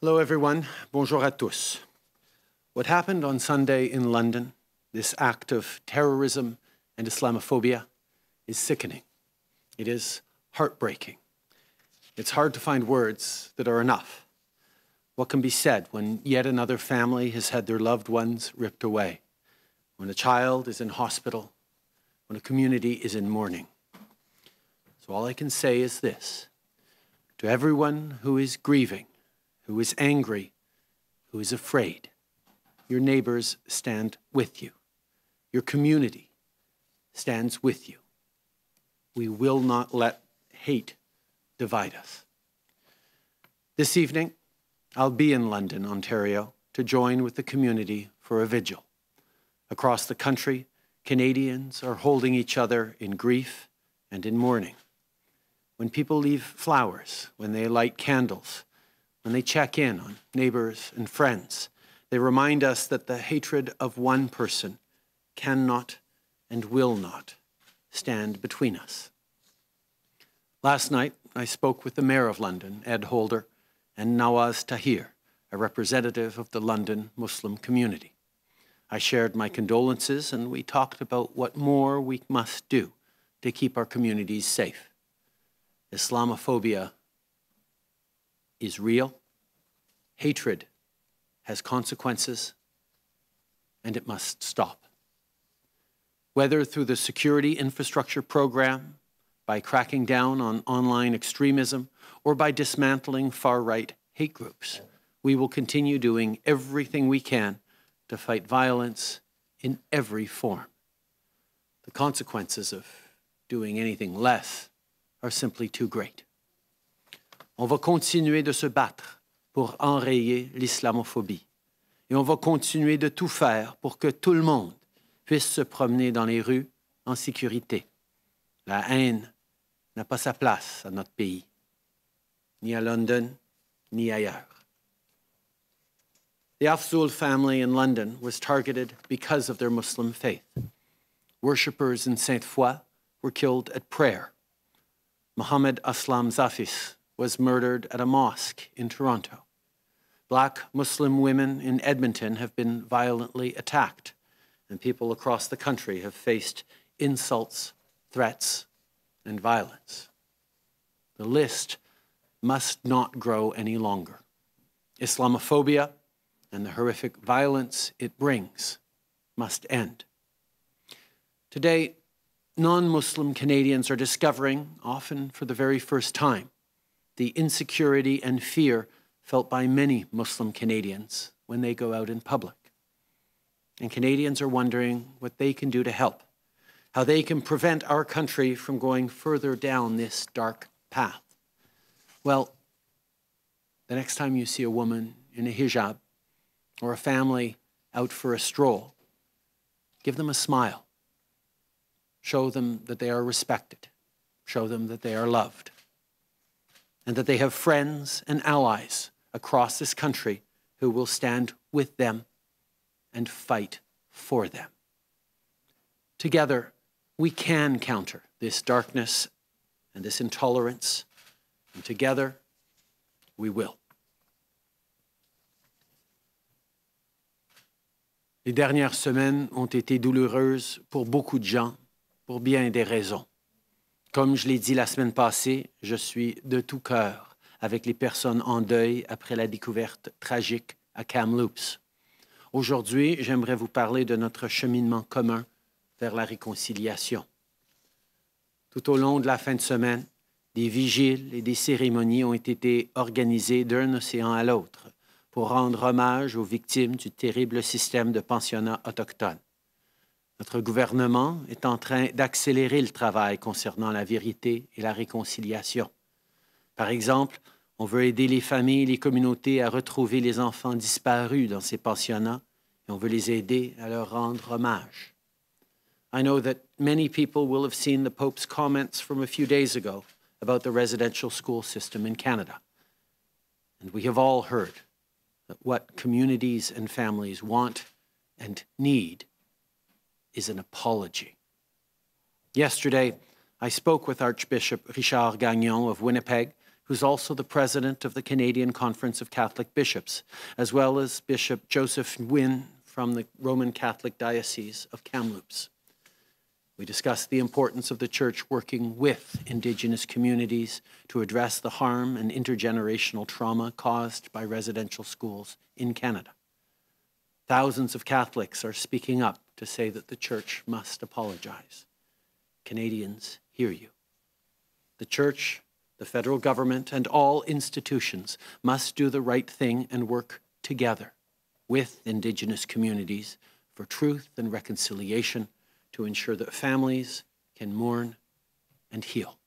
Hello, everyone. Bonjour à tous. What happened on Sunday in London, this act of terrorism and Islamophobia, is sickening. It is heartbreaking. It's hard to find words that are enough. What can be said when yet another family has had their loved ones ripped away, when a child is in hospital, when a community is in mourning? So all I can say is this to everyone who is grieving, who is angry, who is afraid. Your neighbors stand with you. Your community stands with you. We will not let hate divide us. This evening, I'll be in London, Ontario, to join with the community for a vigil. Across the country, Canadians are holding each other in grief and in mourning. When people leave flowers, when they light candles, when they check in on neighbors and friends. They remind us that the hatred of one person cannot and will not stand between us. Last night, I spoke with the Mayor of London, Ed Holder, and Nawaz Tahir, a representative of the London Muslim community. I shared my condolences and we talked about what more we must do to keep our communities safe. Islamophobia is real, hatred has consequences, and it must stop. Whether through the security infrastructure program, by cracking down on online extremism, or by dismantling far right hate groups, we will continue doing everything we can to fight violence in every form. The consequences of doing anything less are simply too great. on va continuer de se battre pour enrayer l'islamophobie. Et on va continuer de tout faire pour que tout le monde puisse se promener dans les rues en sécurité. La haine n'a pas sa place à notre pays, ni à London, ni ailleurs. The Afzul family in London was targeted because of their Muslim faith. Worshippers in Sainte Foy were killed at prayer. Mohammed Aslam Zafis was murdered at a mosque in Toronto. Black Muslim women in Edmonton have been violently attacked, and people across the country have faced insults, threats, and violence. The list must not grow any longer. Islamophobia and the horrific violence it brings must end. Today, non Muslim Canadians are discovering, often for the very first time, the insecurity and fear felt by many Muslim Canadians when they go out in public. And Canadians are wondering what they can do to help, how they can prevent our country from going further down this dark path. Well, the next time you see a woman in a hijab or a family out for a stroll, give them a smile. Show them that they are respected. Show them that they are loved and that they have friends and allies across this country who will stand with them and fight for them. Together, we can counter this darkness and this intolerance, and together, we will. Les dernières semaines ont été douloureuses pour beaucoup de gens, pour bien des raisons. Comme je l'ai dit la semaine passée, je suis de tout cœur avec les personnes en deuil après la découverte tragique à Kamloops. Aujourd'hui, j'aimerais vous parler de notre cheminement commun vers la réconciliation. Tout au long de la fin de semaine, des vigiles et des cérémonies ont été organisées d'un océan à l'autre pour rendre hommage aux victimes du terrible système de pensionnats autochtones. Notre gouvernement est en train d'accélérer le travail concernant la vérité et la réconciliation. Par exemple, on veut aider les familles et les communautés à retrouver les enfants disparus dans ces pensionnats et on veut les aider à leur rendre hommage. I know that many people will have seen the Pope's comments from a few days ago about the residential school system in Canada. And we have all heard that what communities and families want and need is an apology. Yesterday, I spoke with Archbishop Richard Gagnon of Winnipeg, who's also the president of the Canadian Conference of Catholic Bishops, as well as Bishop Joseph Nguyen from the Roman Catholic Diocese of Kamloops. We discussed the importance of the church working with Indigenous communities to address the harm and intergenerational trauma caused by residential schools in Canada. Thousands of Catholics are speaking up to say that the church must apologize. Canadians, hear you. The church, the federal government, and all institutions must do the right thing and work together with Indigenous communities for truth and reconciliation to ensure that families can mourn and heal.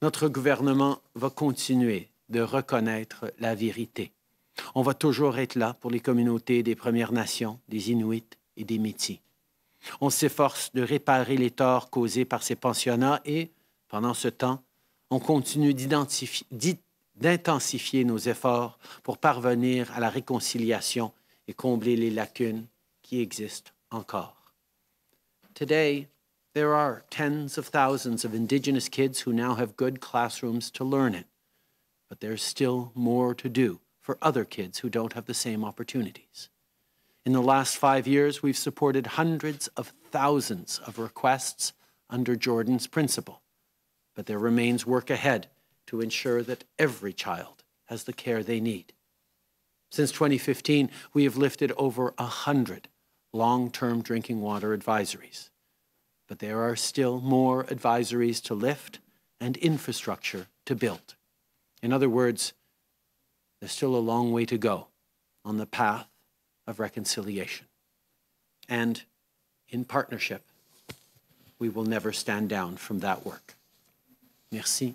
Notre gouvernement va continuer de reconnaître la vérité. On va toujours être là pour les communautés des Premières Nations, des Inuits, et des métiers. On s'efforce de réparer les torts causés par ces pensionnats et, pendant ce temps, on continue d'intensifier nos efforts pour parvenir à la réconciliation et combler les lacunes qui existent encore. Today, there are tens of thousands of Indigenous kids who now have good classrooms to learn in, but there's still more to do for other kids who don't have the same opportunities. In the last five years, we've supported hundreds of thousands of requests under Jordan's principle. But there remains work ahead to ensure that every child has the care they need. Since 2015, we have lifted over 100 long-term drinking water advisories. But there are still more advisories to lift and infrastructure to build. In other words, there's still a long way to go on the path of reconciliation. And in partnership, we will never stand down from that work. Merci.